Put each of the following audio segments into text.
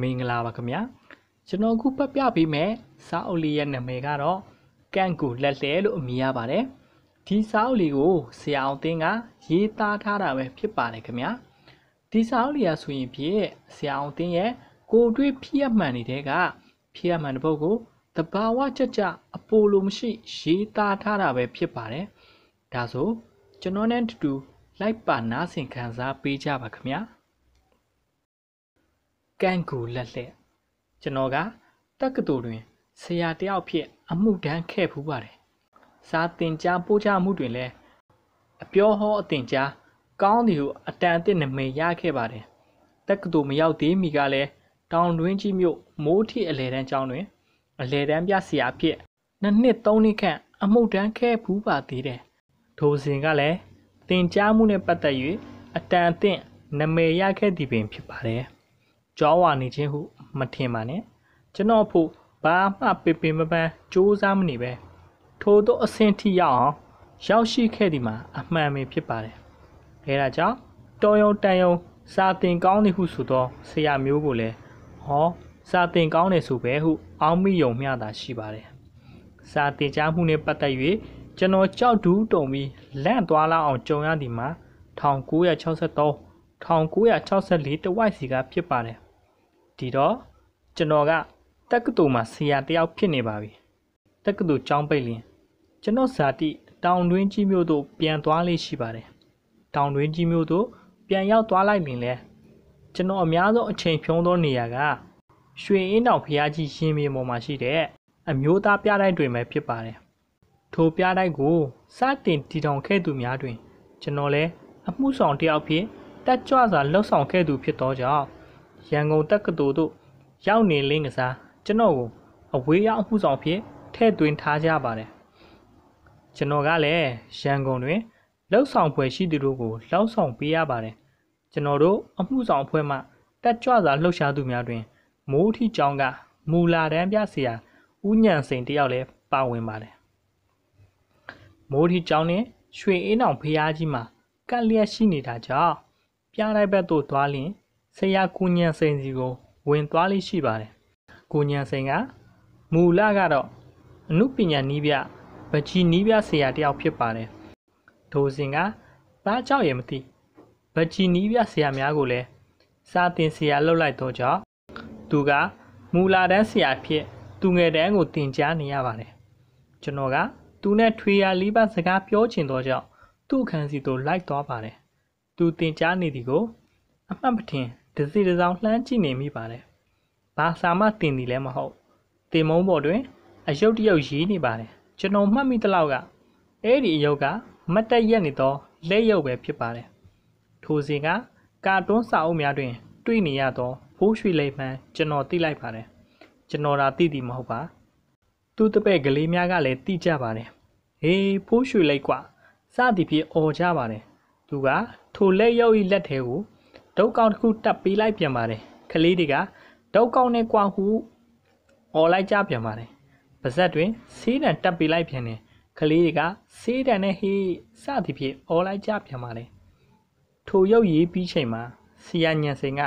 မင်္ဂလာပါခင်ဗျာကျွန်တော်အခုဖတ်ပြပေးမယ်စာအုပ်လေးရဲ့နာမည်ကတော့ကန့်ကိုလက်လဲလို့အမည်ရပါတယ်ဒီစာအုပ်လေးကိုဆရာအောင်သင်ကရေးသားထားတာပဲဖြစ်ပါတယ်ခင်ဗျာဒီစာအုပ်လေးရာဆိုရင်ဖြင့်ဆရာအောင်သင်ရဲ့ကိုတွေ့ဖြစ်ရမှန်နေတဲ့ကဖြစ်ရမှန်တဲ့ဘုတ်ကိုတဘာဝကြကြအပိုလိုမရှိရေးသားထားတာပဲဖြစ်ပါတယ်ဒါဆိုကျွန်တော်နဲ့တူတူလိုက်ပါနားဆင်ခံစားပေးကြပါခင်ဗျာကန့်ကူလက်လက်ကျွန်တော်ကတက္ကသိုလ်တွင်ဆရာတယောက်ဖြစ် အမှုတန်းခဲ့ဖူးပါတယ်စာသင်ကြားပို့ချမှုတွင်လည်းအပြောဟောအသင်ကြားကောင်းသည်ဟုအတန်အသင့်နမည်ရခဲ့ပါတယ်တက္ကသိုလ်မရောက်သေးမီကလည်းတောင်တွင်းကြီးမြို့မိုးထီအလယ်တန်းကျောင်းတွင်အလယ်တန်းပြဆရာဖြစ် နှစ်နှစ်သုံးနှစ်ခန့်အမှုတန်းခဲ့ဖူးပါသေးတယ်ထိုစဉ်ကလည်းတင်ကြားမှုနဲ့ပတ်သက်၍အတန်အသင့်နမည်ရခဲ့သည်ပင်ဖြစ်ပါတယ်ကြောဝါနေခြင်းဟုမထင်ပါနဲ့ကျွန်တော်ဖို့ဘာမှပင်ပင်ပန်းပန်းစူးစမ်းမနေပဲထိုသောအဆင့်ထိရောက်အောင်ရောက်ရှိခဲ့ဒီမှာ အမှန်ပဲဖြစ်ပါတယ်အဲဒါကြောင့်တော်ယုံတန်ယုံစာသင်ကောင်းသည်ဟုဆိုသောဆရာမျိုးကိုလည်းဟောစာသင်ကောင်းတယ်ဆိုပဲဟုအောင်းမိယုံမျှတာရှိပါတယ်စာသင်ကြားမှုနဲ့ပတ်သက်၍ကျွန်တော်ကြောက်ဒူးတုံပြီးလန့်သွားလောက်အောင်ကြုံရသည်မှာ1963 1964တဝိုက်စီကဖြစ်ပါတယ်ဒီတော့ကျွန်တော်ကတက္ကသိုလ်မှာဆရာတယောက်ဖြစ်နေပါပြီတက္ကသိုလ်ကျောင်းပိတ်လင်းကျွန်တော်ဇာတိတောင်တွင်းကြီးမြို့သို့ပြန်သွားလေးရှိပါတယ်တောင်တွင်းကြီးမြို့သို့ပြန်ရောက်သွားလိုက်ရင်လဲကျွန်တော်အများဆုံးအချိန်ဖြုံးသောနေရာက ရွှေအင်းတောင်ဖျားကြီးရှင်မြေပေါ်မှာရှိတဲ့အမျိုးသားပြတိုက်တွင်ပဲဖြစ်ပါတယ်ထိုပြတိုက်ကိုစတင်တည်ထောင်ခဲ့သူများတွင် ကျွန်တော်လဲအမှုဆောင်တယောက်ဖြစ်တက်ကြွစွာလှုပ်ဆောင်ခဲ့သူဖြစ်သောကြောင့်ရန်ကုန်တက္ကသိုလ်သို့ ရောက်နေလင်းကစားကျွန်တော်ကိုအဝေးရောက်မှုဆောင်ဖြစ်ထည့်သွင်းထားကြပါတယ်ကျွန်တော်ကလည်းရန်ကုန်တွင်လောက်ဆောင်ဖွဲ့ရှိသူတို့ကိုလောက်ဆောင်ပေးရပါတယ်ကျွန်တော်တို့အမှုဆောင်အဖွဲ့မှတက်ကြွစွာလှုပ်ရှားသူများတွင် မိုးထီကျောင်းကမူလာတန်းပြဆရာဦးညံစိန်တယောက်လည်းပါဝင်ပါတယ်မိုးထီကျောင်းနှင့်ရွှေအေးအောင်ဖျားကြီးမှာကန့်လျက်ရှိနေတာကြောင့်ပြားလိုက်ဘက်သို့သွားလျင်ဆရာကိုညံစိန်စီကို ဝင်သွားလေးရှိပါတယ်ကိုညံစိန်ကမူလကတော့အမှုပညာနီးပြဗကြီးနီးပြဆရာတယောက်ဖြစ်ပါတယ်ဒိုစင်ကဘာကြောက်ရမသိဗကြီးနီးပြဆရာများကိုလည်းစာသင်ဆရာလှုပ်လိုက်တော့ကြောင့်သူကမူလာတန်းဆရာဖြစ် သူငယ်တန်းကိုတင် जा နေရပါတယ်ကျွန်တော်ကသူနဲ့ထွေရလေးပါစကားပြောချင်တော့ကြောင့်သူ့ခန်းစီသို့လိုက်သွားပါတယ်သူတင် जा နေသည်ကိုအမှတ်မထင်ဒစီတစောင်းလှမ်းကြည့်နေမိပါတယ်။ဘာစာမတင်သည်လည်းမဟုတ်။တင်မုံပေါ်တွင်အယုတ်တယုတ်ရေးနေပါတယ်။ကျွန်တော်မှတ်မိသလောက်ကအဲ့ဒီအယုတ်ကမတ်တက်ရက်နေသောလက်ယုတ်ပဲဖြစ်ပါတယ်။ထိုစဉ်ကကာတွန်းစာအုပ်များတွင် တွေ့နေရသောဖိုးရွှေလိမ်မှန်ကျွန်တော်သိလိုက်ပါတယ်။ကျွန်တော်သာသိသည်မဟုတ်ပါ။သူ့တပည့်ကလေးများကလည်းသိကြပါတယ်။ဟေးဖိုးရွှေလိမ်ကွာစသည်ဖြင့်អော်ကြပါတယ်။သူကထိုလက်ယုတ်၏လက်ထဲကိုဒုတ်ကောင်တစ်ခုတက်ပေးလိုက်ပြန်ပါတယ်ကလေးတွေကဒုတ်ကောင်နဲ့ကွာဟုအော်လိုက်ကြပြန်ပါတယ်ပါဇက်တွင်ဆေးတံတက်ပေးလိုက်ပြန်တယ်ကလေးတွေကဆေးတံနဲ့ဟိစသည်ဖြင့်အော်လိုက်ကြပြန်ပါတယ်ထိုရုပ်ရည်ပြီးချိန်မှာဆီယာညံစိန်က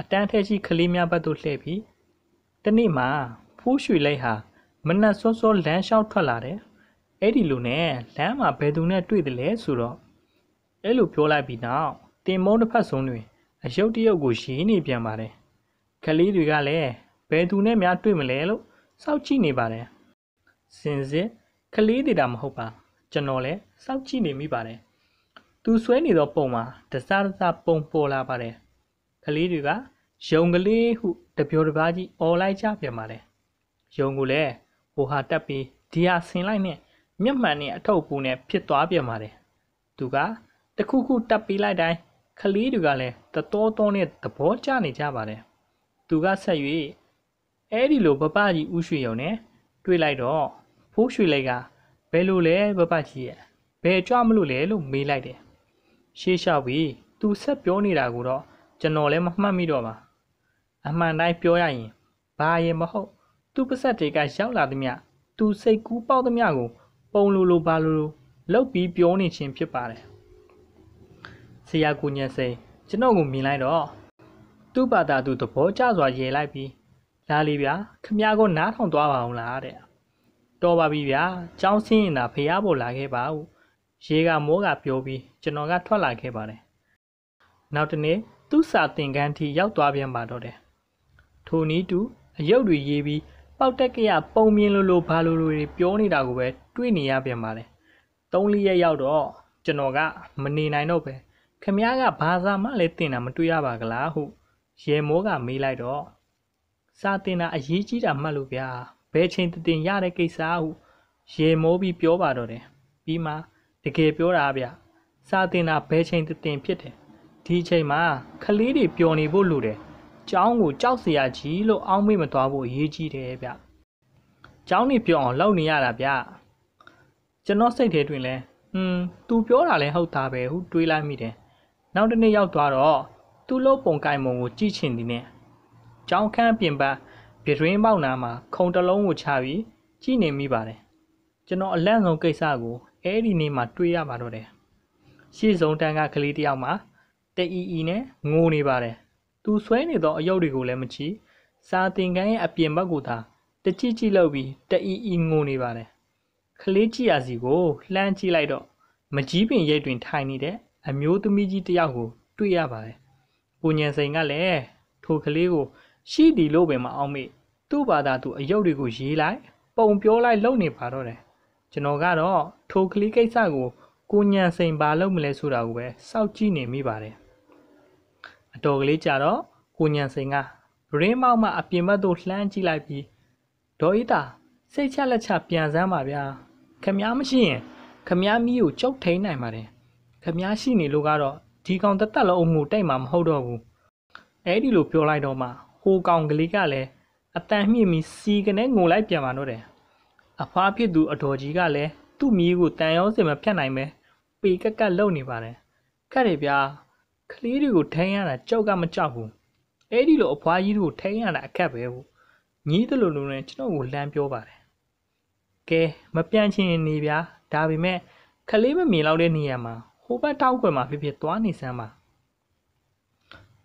အတန်းထဲရှိကလေးများဘက်သို့လှည့်ပြီးတနေ့မှာဖူးရွှေလိုက်ဟာမနှက်စောစောလမ်းလျှောက်ထွက်လာတယ်အဲ့ဒီလိုနဲ့လမ်းမှာဘယ်သူနဲ့တွေ့တယ်လဲဆိုတော့အဲ့လိုပြောလိုက်ပြီးနောက်တင်မုံတစ်ဖက်ဆုံးတွင်အယုတ်တယုတ်ကိုရင်းနေပြန်ပါတယ်။ကလေးတွေကလည်းဘယ်သူနဲ့များတွေ့မလဲလို့စောင့်ကြည့်နေပါတယ်။စင်စစ်ကလေးတွေတာမဟုတ်ပါကျွန်တော်လည်းစောင့်ကြည့်နေမိပါတယ်။သူဆွဲနေသောပုံမှာတစတစပုံပေါ်လာပါတယ်။ကလေးတွေကယုံကလေးဟုတပြောတပါးကြီးអော်လိုက်ကြပြန်ပါတယ်။ယုံကလည်းဟိုဟာတက်ပြီးဒီဟာဆင်လိုက်နဲ့မျက်မှန်နဲ့အထုပ်ပူနဲ့ဖြစ်သွားပြန်ပါတယ်။သူကတခုခုတက်ပြီးလိုက်တိုင်းကလေးတွေကလည်းတတော်တော်နဲ့သဘောကျနေကြပါတယ်သူကဆက်၍အဲ့ဒီလိုပပကြီးဥရွှေရုံနဲ့တွေ့လိုက်တော့ဖိုးရွှေလိုက်ကဘယ်လိုလဲပပကြီးရဲ့ဘယ်ကြွမလို့လဲလို့မေးလိုက်တယ်ရှေးလျှောက်ပြီးသူဆက်ပြောနေတာကိုတော့ကျွန်တော်လည်းမမှတ်မိတော့ပါအမှန်တိုင်းပြောရရင်ဘာရင်မဟုတ်သူပစက်တွေကရောက်လာသည်မြသူစိတ်ကူးပေါက်သည်မြကိုပုံလိုလိုဘာလိုလိုလောက်ပြီးပြောနေခြင်းဖြစ်ပါတယ်ဆရာကိုညံစိန်ကျွန်တော်ကိုမြင်လိုက်တော့သူ့ဘာသာသူသဘောကျစွာရေလိုက်ပြီးလာလေဗျာခမည်းကိုနားထောင်သွားပါအောင်လားတဲ့တော်ပါပြီဗျာចောင်းဆင်းရင်သာဖျားပေါ်လာခဲ့ပါဦးရေကမိုးကပြောပြီးကျွန်တော်ကထွက်လာခဲ့ပါတယ်နောက်တနေ့သူ့စာသင်ခန်းထိရောက်သွားပြန်ပါတော့တယ်ထိုနည်းတူအယုတ်တွေရေးပြီးပေါက်တက်ကရပုံမြင်လိုလိုဘာလိုလိုတွေပြောနေတာကိုပဲတွေးနေရပြန်ပါတယ်၃လရက်ရောက်တော့ကျွန်တော်ကမနေနိုင်တော့ပဲခမည်းကဘာသာမှလည်းတင်တာမတွေ့ရပါကလားဟုရေမိုးကမေးလိုက်တော့စာတင်တာအရေးကြီးတာမှတ်လို့ဗျာဘယ်ချိန်တင်ရတဲ့ကိစ္စဟုရေမိုးပြီးပြောပါတော့တယ်ပြီးမှတကယ်ပြောတာဗျစာတင်တာဘယ်ချိန်တင်ဖြစ်တယ်ဒီချိန်မှာ ခလေးတွေပျော်နေဖို့လိုတယ်ကျောင်းကိုကြောက်စရာကြီးလို့အောင်းမေ့မသွားဖို့အရေးကြီးတယ်ဗျကျောင်းနေပြောအောင်လုပ်နေရတာဗျကျွန်တော်စိတ်ထဲတွင်လဲဟွန်း तू ပြောတာလဲဟုတ်တာပဲဟုတွေးလိုက်မိတယ်နောက်တစ်နေ့ရောက်သွားတော့သူ့လို့ပုံကိုင်မုံကိုကြည့်ချင်သည်နဲ့ကြောင်းခန်းပြင်ပန်းပြတွင်ပေါက်နာမှာခုံတလုံးကိုချပြီးကြည့်နေမိပါတယ်ကျွန်တော်အလန့်ဆုံးကိစ္စကိုအဲ့ဒီနေ့မှတွေးရပါတော့တယ်ရှေ့ဆုံးတန်းကကလေးတယောက်မှာတအီအီနဲ့ငိုနေပါတယ်သူဆွဲနေသောအယုတ်တွေကိုလည်းမချီစာသင်ခန်းရဲ့အပြင်ဘက်ကသာတချီချီလောက်ပြီးတအီအီငိုနေပါတယ်ကလေးကြည့်ရစီကိုလှမ်းကြည့်လိုက်တော့မကြီးပင်ရိတ်တွင်ထိုင်နေတဲ့အမျိုးသမီးကြီးတယောက်ကို တွေ့ရပါတယ်။ကိုညံစိန်ကလည်းထိုကလေးကိုရှိသည်လို့ပင်မအောင်မေ့သူ့ဘာသာသူအယုတ်တွေကိုရေးလိုက်ပုံပြောလိုက်လုပ်နေပါတော့တယ်။ကျွန်တော်ကတော့ထိုကလေးကိစ္စကိုကိုညံစိန်ဘာလုပ်မလဲဆိုတာကိုပဲစောင့်ကြည့်နေမိပါတယ်။အတော်ကလေးကြတော့ကိုညံစိန်ကရင်းမောက်မှအပြင်ဘက်သို့လှမ်းကြည့်လိုက်ပြီးဒေါ်ဤတာစိတ်ချလက်ချပြန်စမ်းပါဗျာ။ခမ ्या မရှိရင်ခမ ्या မီးကိုကြောက်ထိန်နိုင်ပါတယ်။ဓမြရှိနေလို့ကတော့ဒီကောင်တသက်လုံးအမှုတိတ်မှာမဟုတ်တော့ဘူးအဲ့ဒီလိုပြောလိုက်တော့မှဟိုကောင်ကလေးကလည်းအတန်မြင့်ပြီးစီကနေငုံလိုက်ပြန်ပါတော့တယ်အဖားဖြစ်သူ အတော်ကြီးကလည်းသူ့မိကိုတန်ရောစင်မဖြတ်နိုင်ပဲပေကက်ကက်လုံနေပါတယ်ခက်တယ်ဗျာကလေးတွေကိုထိုင်းရတာကြောက်ကမကြောက်ဘူးအဲ့ဒီလိုအဖွားကြီးတို့ထိုင်းရတာအခက်ပဲဟုတ်ညီးတယ်လို့လို့နဲ့ကျွန်တော်ကိုလမ်းပြောပါတယ်ကဲမပြန်ချင်နေဗျာဒါပေမဲ့ကလေးမမြင်တော့တဲ့နေရာမှာဟိုဘက်တောက်ွယ်မှာဖြစ်ဖြစ်သွားနေစမ်းပါ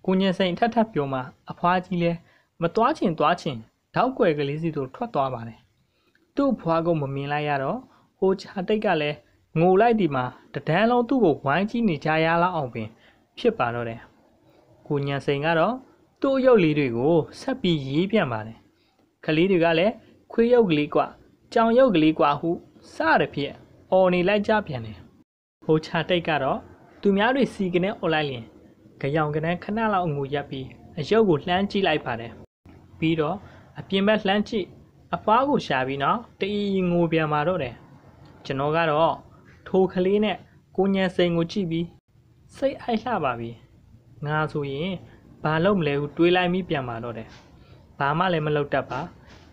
ကိုညင်စိန်ထက်ထက်ပြောမှာအဖွားကြီးလဲမသွားချင်သွားချင်တောက်ွယ်ကလေးစီတို့ထွက်သွားပါတယ်သူ့ဖွားကိုမမြင်လိုက်ရတော့ဟိုချာတိတ်ကလည်းငိုလိုက်ဒီမှာတဒန်းလုံးသူ့ကိုဝိုင်းကြည့်နေကြရလားအောင်ပင် ဖြစ်ပါတော့တယ်ကိုညံစိန်ကတော့သူ့ရုပ်လေးတွေကိုဆက်ပြီးရေးပြန်ပါတယ်ကလေးတွေကလည်းခွေးရုပ်ကလေးกว่าကြောင်ရုပ်ကလေးกว่าဟုစရဖြင့်အော်နေလိုက်ကြပြန်တယ်ဟိုချာတိတ်ကတော့သူများတွေစီကနေအွန်လိုက်ရင်ကြောင်ကနေခဏလောက်ငိုရက်ပြီးအရုပ်ကိုလှမ်းကြည့်လိုက်ပါတယ်ပြီးတော့အပြင်ဘက်လှမ်းကြည့်အပွားကိုရှာပြီးတော့တီငိုပြန်มาတော့တယ်ကျွန်တော်ကတော့ထိုကလေးနဲ့ကိုညံစိန်ကိုကြည့်ပြီးစိတ်အိုက်လှပါပြီငါဆိုရင်ဘာလို့မလဲဟုတွေးလိုက်ပြီးပြန်มาတော့တယ်ဘာမှလည်းမလုပ်တတ်ပါ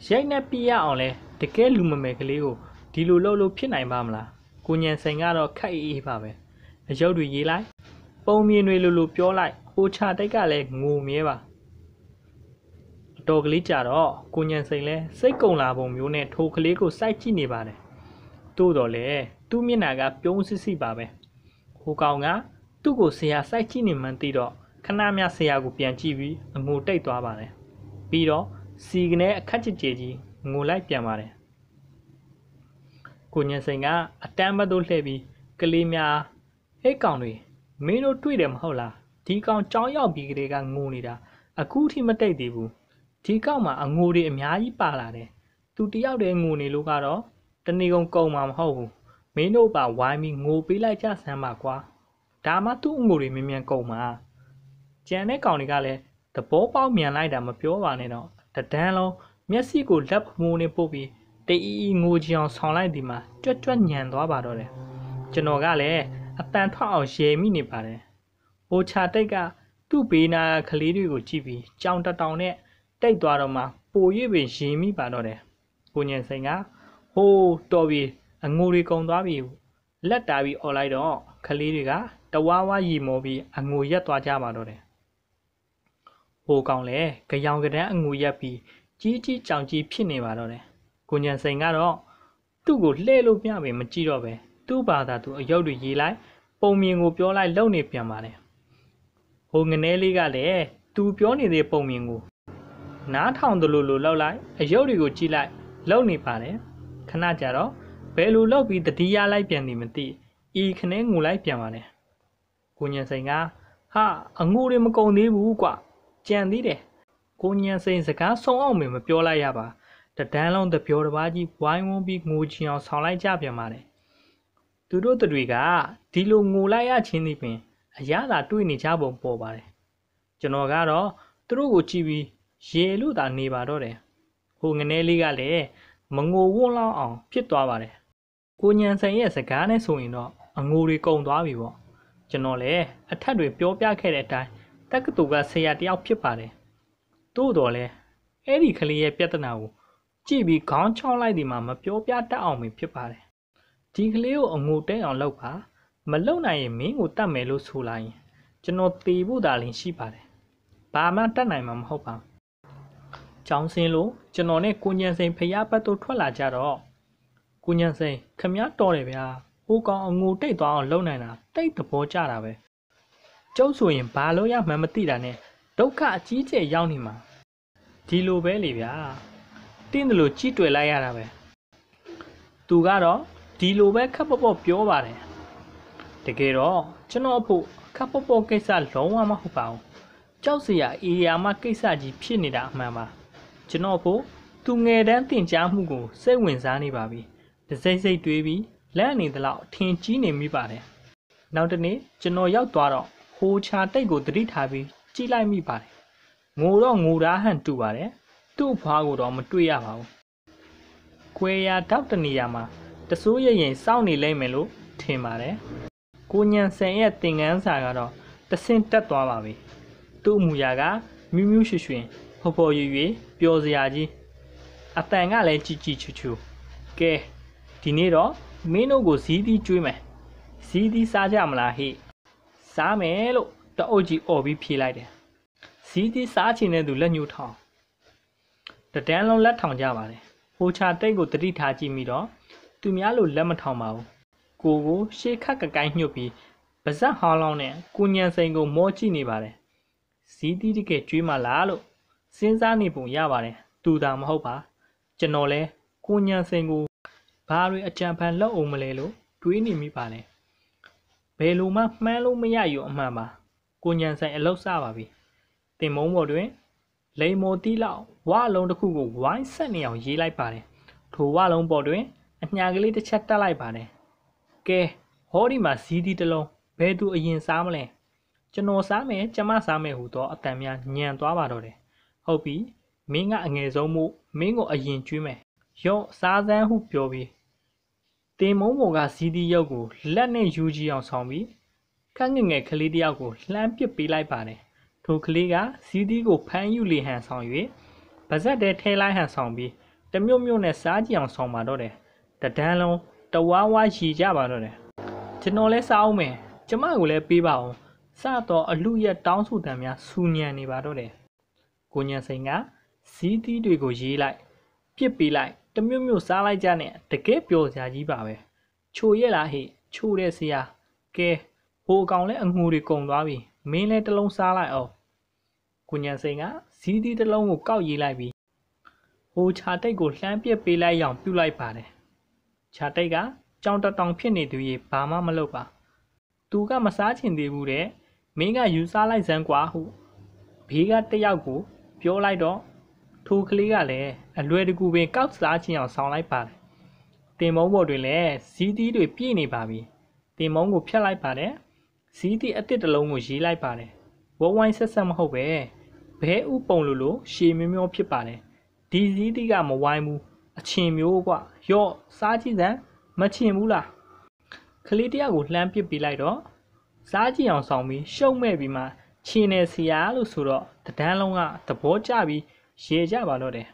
ရိုက်နဲ့ပြရအောင်လဲတကယ်လူမမယ်ကလေးကိုဒီလိုလှုပ်လို့ဖြစ်နိုင်ပါမလားကိုညံဆိုင်ကတော့ခက်အေးအေးပါပဲအယုတ်တွေရေးလိုက်ပုံမြင်တွေလိုလိုပြောလိုက်အိုချတိတ်ကလည်းငိုမြဲပါအတော်ကလေးကြတော့ကိုညံစိန်လဲစိတ်ကုံလာပုံမျိုးနဲ့ထိုကလေးကိုစိုက်ကြည့်နေပါတယ်သို့တော်လည်းသူ့မျက်နှာကပြုံးစစ်စစ်ပါပဲဟိုကောင်ကသူ့ကိုဆရာစိုက်ကြည့်နေမှန်းသိတော့ခဏမြဆရာကိုပြန်ကြည့်ပြီးအငိုတိတ်သွားပါတယ်ပြီးတော့စီကနေအခက်ကြည်ကြီးငိုလိုက်ပြန်ပါတယ်ကိုညင်စိန်ကအတန်းဘက်သို့လှည့်ပြီးကလေးများဟဲ့ကောင်တွေမင်းတို့တွေ့တယ်မဟုတ်လားဒီကောင်ကြောင်းရောက်ပြီးကလေးကငိုနေတာအခုထိမတိတ်သေးဘူးဒီကောင်မှာအငိုတွေအများကြီးပါလာတယ်သူတယောက်တည်းငိုနေလို့ကတော့တဏီကုံကုံမှာမဟုတ်ဘူးမင်းတို့ပါဝိုင်းပြီးငိုပေးလိုက်ကြဆမ်းပါကွာဒါမှသူ့အငိုတွေမြင်မြန်ကုံမှာကြံတဲ့ကောင်တွေကလည်းတဘောပေါက်မြန်လိုက်တာမပြောပါနဲ့တော့တဒန်းလုံးမျက်စိကိုလက်ဖမိုးနဲ့ပုတ်ပြီးတီအီအီငိုချင်အောင်ဆောင်လိုက်ဒီမှာကြွက်ကြွက်ညံသွားပါတော့တယ်ကျွန်တော်ကလည်းအတန်ထွက်အောင်ရေမိနေပါတယ်ဟိုချာတိတ်ကသူ့ဘေးနာကလေးတွေကိုကြည့်ပြီးကြောင်တတောင်နဲ့တိတ်သွားတော့မှပို၍ပင်ရေမိပါတော့တယ်ကိုညင်စိန်ကဟိုးတော်ပြီးအငိုတွေကုန်သွားပြီလက်တာပြီးអော်လိုက်တော့ကလေးတွေကတဝါးဝါးရီမောပြီးအငိုရက်သွားကြပါတော့တယ်ဟိုကောင်လည်းကြောင်ကြတဲ့အငိုရက်ပြီးကြီးကြီးကြောင်ကြီးဖြစ်နေပါတော့တယ်ကိုညံစိန်ကတော့သူ့ကိုလှဲ့လို့ပြမယ်မကြည့်တော့ပဲသူ့ဘာသာသူအယုတ်တွေရေးလိုက်ပုံမြင်ကိုပြောလိုက်လုံနေပြန်ပါတယ်ဟိုငနဲလေးကလည်းသူပြောနေတဲ့ပုံမြင်ကိုနားထောင်သလိုလိုလောက်လိုက်အယုတ်တွေကိုကြည့်လိုက်လုံနေပါတယ်ခဏကြာတော့ဘယ်လိုလောက်ပြီးတတိယလိုက်ပြန်နေမသိဤခနဲငူလိုက်ပြန်ပါတယ်ကိုညံစိန်ကဟာအငူတွေမကုန်သေးဘူးကွကြံသေးတယ်ကိုညံစိန်စကားဆုံးအောင်မပြောလိုက်ရပါတဒန်းလုံးတပြောတစ်ပါးကြီးဝိုင်းဝန်းပြီးငိုချင်အောင်ဆောင်လိုက်ကြပြန်ပါတယ်သူတို့တွေကဒီလိုငိုလိုက်ရခြင်းသည်ပင် အရသာတွေ့နေကြပုံပေါ်ပါတယ်ကျွန်တော်ကတော့သူတို့ကိုကြည့်ပြီးရေလို့သာနေပါတော့တယ်ဟိုငနေလေးကလည်းမငိုဝွန့်လောက်အောင် ဖြစ်သွားပါတယ်ကိုညံဆိုင်ရဲ့စကားနဲ့ဆိုရင်တော့အငိုတွေကုန်သွားပြီပေါ့ကျွန်တော်လည်းအထက်တွေပြောပြခဲ့တဲ့အတိုင်းတက္ကသိုလ်ကဆရာတယောက်ဖြစ်ပါတယ်သို့တော်လည်းအဲ့ဒီကလေးရဲ့ပြဿနာကိုကြည့်ပြီးခေါင်းချောင်းလိုက်ဒီမှာမပြောပြတတ်အောင်ပဲဖြစ်ပါတယ်ဒီကလေးကိုအငိုတဲအောင်လုပ်ပါမလုံနိုင်ရင်မင်းကိုတတ်မယ်လို့ဆိုလိုက်ရင် ကျွန်တော်တေဖို့တာလင်ရှိပါတယ်ဘာမှတတ်နိုင်မှာမဟုတ်ပါဘူးချောင်းစင်းလို့ကျွန်တော်နဲ့ကိုညံစိန်ဖျားဘက်သို့ထွက်လာကြတော့ကိုညံစိန်ခမရတော်တယ်ဗျာဟိုကောင်အငိုတိတ်သွားအောင်လုံနိုင်တာတိတ်သဘောကျတာပဲကျုပ်ဆိုရင်ဘာလို့ရမှန်းမသိတာနဲ့ဒုက္ခအကြီးကျယ်ရောက်နေမှာဒီလိုပဲလေဗျာတင်းတယ်လို့ကြီးတွေ့လိုက်ရတာပဲသူကတော့ဒီလိုပဲခပ်ပေါ့ပေါ့ပြောပါတယ်တကယ်တော့ကျွန်တော်အဖို့ခပ်ပေါ့ပေါ့ကိစ္စလုံးဝမဟုတ်ပါဘူးကြောက်စရာအေရီယာမှာကိစ္စကြီးဖြစ်နေတာအမှန်ပါကျွန်တော်အဖို့သူငယ်တန်းတင် जा မှုကိုစိတ်ဝင်စားနေပါပြီဒစိမ့်စိတ်တွေးပြီးလက်အနေတလောက်ထင်ကြီးနေမိပါတယ်နောက်တနေ့ကျွန်တော်ရောက်သွားတော့ဟိုချာတိတ်ကိုသတိထားပြီးကြည့်လိုက်မိပါတယ်ငိုတော့ငိုတာဟန်တူပါတယ်သူ့အဖွားကိုတော့မတွေ့ရပါဘူး။ခွေရာတောက်တနေရာမှာတဆိုးရရင်စောင့်နေလိမ့်မယ်လို့ထင်ပါတယ်။ကိုညံဆန်ရဲ့သင်ကန်းစာကတော့တဆင့်တက်သွားပါပြီ။သူ့အမူအရာကမြူးမြူးရွှင်ရွှင်ဖော်ဖော်ရွရွပျော်စရာကြီးအတန်ကလည်းជីជីချူချူကဲဒီနေ့တော့မင်းတို့ကိုဇီးသီးကျွေးမယ်ဇီးသီးစားကြမလားဟိစားမယ်လို့တအုပ်ကြီးអော်ပြီးဖြေလိုက်တယ်ဇီးသီးစားချင်တဲ့သူလက်ညှိုးထောင်တတန်းလုံးလက်ထောင်ကြပါတယ်ဟိုချာတိတ်ကိုတတိထားကြည့်ပြီးတော့သူများလိုလက်မထောင်ပါဘူးကိုကိုရှေးခတ်ကကိုင်းညှုတ်ပြီးပါဇက်ဟောင်းလောင်းနဲ့ကိုညံစိန်ကိုမောကြည့်နေပါတယ်ဇီးတီးတကယ်ကြွေးမလားလို့စဉ်းစားနေပုံရပါတယ်သူသာမဟုတ်ပါကျွန်တော်လဲကိုညံစိန်ကိုဘာတွေအကြံဖန်လောက်အောင်မလဲလို့တွေးနေမိပါတယ်ဘယ်လိုမှမှန်းလို့မရယူအမှန်ပါကိုညံဆိုင်အလောက်စပါပြီတင်မုံပေါ်တွင်လိန်မော်တီလောက်ဝအလုံးတစ်ခုကိုဝိုင်းဆက်နေအောင်ရေးလိုက်ပါတယ်ထိုဝလုံးပေါ်တွင်အညာကလေးတစ်ချက်တက်လိုက်ပါတယ်ကဲဟောဒီမှာဇီးဒီတစ်လုံးဘယ်သူအရင်စားမလဲကျွန်တော်စားမယ်ကျမစားမယ်ဟူသောအတန်များညံသွားပါတော့တယ်ဟုတ်ပြီမင်းကအငယ်ဆုံးမို့မင်းကိုအရင်ကျွေးမယ်ရော့စားစမ်းဟုပြောပြီးတင်မုံမော်ကဇီးဒီရုပ်ကိုလက်နဲ့ယူကြည့်အောင်ဆောင်ပြီးခန့်ငငယ်ကလေးတယောက်ကိုလှမ်းပစ်ပေးလိုက်ပါတယ်ထိုကလေးကဇီးသီးကိုဖမ်းယူလေဟန်ဆောင်၍ပါဇက်တဲထဲလိုက်ဟန်ဆောင်ပြီးတမြို့မြို့နဲ့စားကြည့်အောင်ဆောင်ပါတော့တယ်တဒန်းလုံးတဝါဝါရီကြပါတော့တယ်ကျွန်တော်လဲစားအောင်မယ်ကျမကိုလည်းပေးပါအောင်စတော့အလူရက်တောင်းဆိုတံများစူညံနေပါတော့တယ်ကိုညံစိန်ကဇီးသီးတွေကိုရေးလိုက်ပြစ်ပေးလိုက်တမြို့မြို့စားလိုက်ကြနဲ့တကယ်ပျော်စရာကြီးပါပဲချိုရဲ့လားဟိချိုတဲ့ဆရာကဲဟိုအကောင်လဲအငူတွေကုံသွားပြီမင်းလည်းတစ်လုံးစားလိုက်အောင်ကုညံစိန်ကစီးသီးတစ်လုံးကိုကောက်ရေးလိုက်ပြီးဟိုခြာတိတ်ကိုလှမ်းပစ်ပေးလိုက်အောင်ပြုလိုက်ပါတယ်ခြာတိတ်ကကြောင်တတောင်ဖြစ်နေသူရေဘာမှမလုပ်ပါသူကမစားချင်သေးဘူးတဲ့မင်းကယူစားလိုက်စမ်းကွာဟုဘေးကတယောက်ကို ပြောလိုက်တော့ထိုကလေးကလည်းအလွယ်တကူပင်ကောက်စားချင်အောင်ဆောင်းလိုက်ပါတယ်တင်မုံပေါ်တွင်လည်းဇီးသီးတွေပြည့်နေပါပြီတင်မုံကိုဖျက်လိုက်ပါတယ်ဇီးသည့်အတစ်တစ်လုံးကိုရေးလိုက်ပါတယ်ဝဝိုင်းဆက်ဆက်မဟုတ်ပဲဘဲဥပုံလိုလိုရှည်မျိုးမျိုးဖြစ်ပါတယ်ဒီဇီးသည့်ကမဝိုင်းဘူးအချင်မျိုးกว่าရော့စားကြည့်စမ်းမချင်ဘူးလားကလေးတယောက်ကိုလှမ်းပစ်ပြီးလိုက်တော့စားကြည့်အောင်ဆောင်ပြီးရှုံမဲ့ပြီးမှချင်နေစရာလို့ဆိုတော့တဒန်းလုံးကသဘောကျပြီးရေကြပါတော့တယ်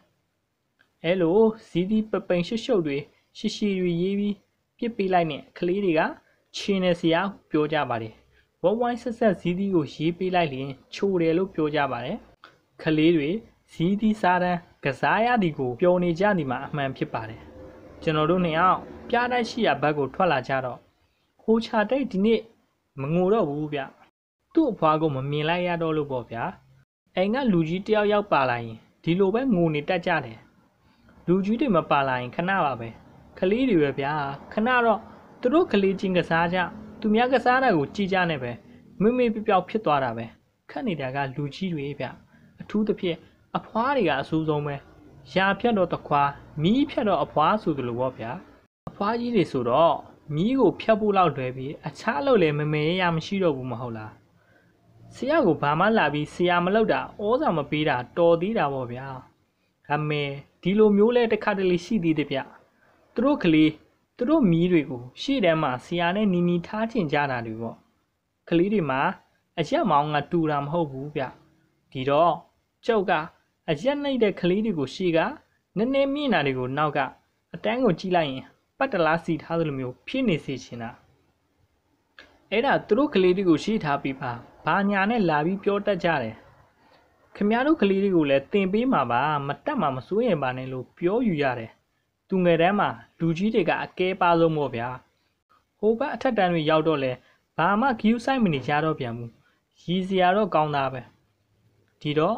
အဲလိုဇီးသီးပပိန်ရှုပ်ရှုပ်တွေရှီရှီတွေရေးပြီးပြစ်ပေးလိုက်နဲ့ကလေးတွေကချင်နေစရာပြောကြပါတယ်ဝဝိုင်းဆက်ဆက်ဇီးသီးကိုရေးပေးလိုက်ရင်ချိုတယ်လို့ပြောကြပါတယ်။ကလေးတွေဇီးသီးစားတန်းကစားရသည်ကိုပျော်နေကြသည်မှာအမှန်ဖြစ်ပါတယ်။ကျွန်တော်တို့နှစ်ယောက်ပြားတိုက်ရှိရာဘက်ကို ထွက်လာကြတော့ဟိုချာတိတ်ဒီနေ့မငိုတော့ဘူးဗျ။သူ့အဖွားကိုမမြင်လိုက်ရတော့လို့ပေါ့ဗျာ။အိမ်ကလူကြီးတယောက်ယောက်ပါလာရင်ဒီလိုပဲငိုနေတတ်ကြတယ်။လူကြီးတွေမပါလာရင်ခဏပါပဲ။ကလေးတွေပဲဗျာ။ခဏတော့သူတို့ကလေးချင်းကစားကြ။သူများကစားတာကိုကြည်ကြနဲ့ပဲမိမိပျောက်ပျောက်ဖြစ်သွားတာပဲခက်နေတာကလူကြီးတွေဗျအထူးသဖြင့်အဖွားတွေကအဆူဆုံးပဲရာဖြတ်တော့တခွာမီးဖြတ်တော့အဖွားဆိုသလိုပေါ့ဗျာအဖွားကြီးတွေဆိုတော့မီးကိုဖြတ်ဖို့လောက်လွယ်ပြီးအခြားလို့လည်းမမေရမရှိတော့ဘူးမဟုတ်လားဆရာကိုဘာမှလာပြီးဆရာမလုပ်တာဩစာမပေးတာတော်သေးတာပေါ့ဗျာဒါမဲ့ဒီလိုမျိုးလဲတစ်ခါတလေရှိသေးတယ်ဗျသူတို့ကလေးသူတို့မီးတွေကို ရှေ့တန်းမှာဆရာနဲ့နီနီထားချင်ကြတာတွေပေါ့ကလေးတွေမှာအရက်မောင်းကတူတာမဟုတ်ဘူးဗျဒီတော့ကျောက်ကအရက်နှိပ်တဲ့ကလေးတွေကို ရှေ့ကနည်းနည်းမြင့်တာတွေကို နောက်ကအတန်းကိုကြည့်လိုက်ရင်ပတ်တလားစီထားသလိုမျိုးဖြစ်နေစေချင်တာအဲ့ဒါသူတို့ကလေးတွေကိုရှေ့ထားပြီးပါဘာညာနဲ့လာပြီးပြောတတ်ကြတယ်ခင်ဗျားတို့ကလေးတွေကိုလည်းတင်ပေးမှာပါမတက်မှာမစိုးရင်ပါနဲ့လို့ပြောယူရတယ်သူငယ်တန်းမှာလူကြီးတွေကအကဲပါဆုံးပေါ့ဗျာဟိုဘက်အထက်တန်းတွေရောက်တော့လဲဘာမှဂယူးဆိုင်မနေကြတော့ပြန်ဘူးရည်စရာတော့ကောင်းတာပဲဒီတော့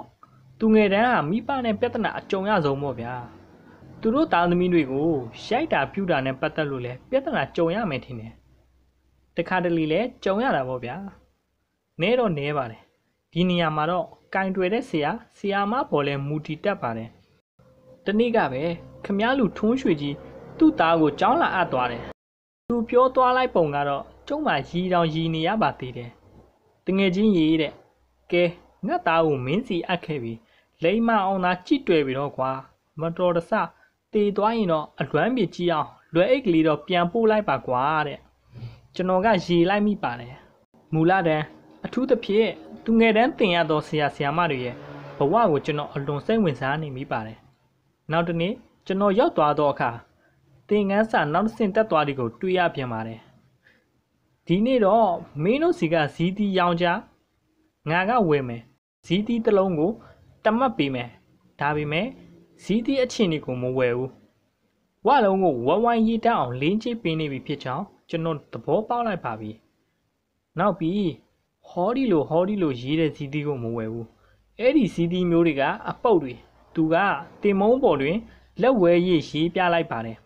သူငယ်တန်းဟာမိဘနဲ့ပြဿနာအကြုံရဆုံးပေါ့ဗျာသူတို့တာသမီတွေကိုရိုက်တာပြူတာနဲ့ပတ်သက်လို့လဲပြဿနာကြုံရမယ်ထင်တယ်တခါတလေလဲကြုံရတာပေါ့ဗျာနဲတော့နဲပါတယ်ဒီနေရာမှာတော့ကင်တွယ်တဲ့ဆရာဆရာမပေါ်လဲမူတီတက်ပါတယ်တနေ့ကပဲခမည်းလူထွန်းရွှေကြီးသူ့သားကိုကြောင်းလာအပ်သွားတယ်။သူပြောသွားလိုက်ပုံကတော့ကျုံမှာရီတောင်ရီနေရပါသေးတယ်။တငယ်ချင်းရေးတဲ့ကဲငါ့သားကိုမင်းစီအပ်ခဲ့ပြီလိမ္မာအောင်သာကြည့်တွေ့ပြီတော့ကွာ မတော်တဆတေသွားရင်တော့အလွမ်းပြကြည့်အောင် လွယ်အိတ်ကလေးတော့ပြန်ပို့လိုက်ပါကွာတဲ့ကျွန်တော်ကရေလိုက်မိပါတယ်မူလတန်းအထူးသဖြင့်သူငယ်တန်းတင်ရသောဆရာဆရာမတွေရဲ့ဘဝကိုကျွန်တော်အလွန်စိတ်ဝင်စားနေမိပါတယ်နောက်တနေ့ကျွန်တော်ရောက်သွားတော့အခါသင်ငန်းစာနောက်တစ်ဆင့်တက်သွားတွေကို တွေ့ရပြန်ပါတယ်ဒီနေ့တော့မင်းတို့စီကဇီးတီးရောင်းကြငါကဝယ်မယ်ဇီးတီးတစ်လုံးကိုတမတ်ပေးမယ်ဒါပေမဲ့ဇီးတီးအချင်းတွေကိုမဝယ်ဘူးဝလုံးကိုဝဝိုင်းရေးတက်အောင် လင်းချပင်းနေပြီဖြစ်ကြောင်းကျွန်တော်သဘောပေါက်လိုက်ပါပြီနောက်ပြီးဟောဒီလိုဟောဒီလိုရေးတဲ့ဇီးတီးကိုမဝယ်ဘူးအဲ့ဒီဇီးတီးမျိုးတွေကအပုတ်တွေသူကတင်မုံပေါ်တွင်လက်ဝဲရေးရေးပြလိုက်ပါတယ်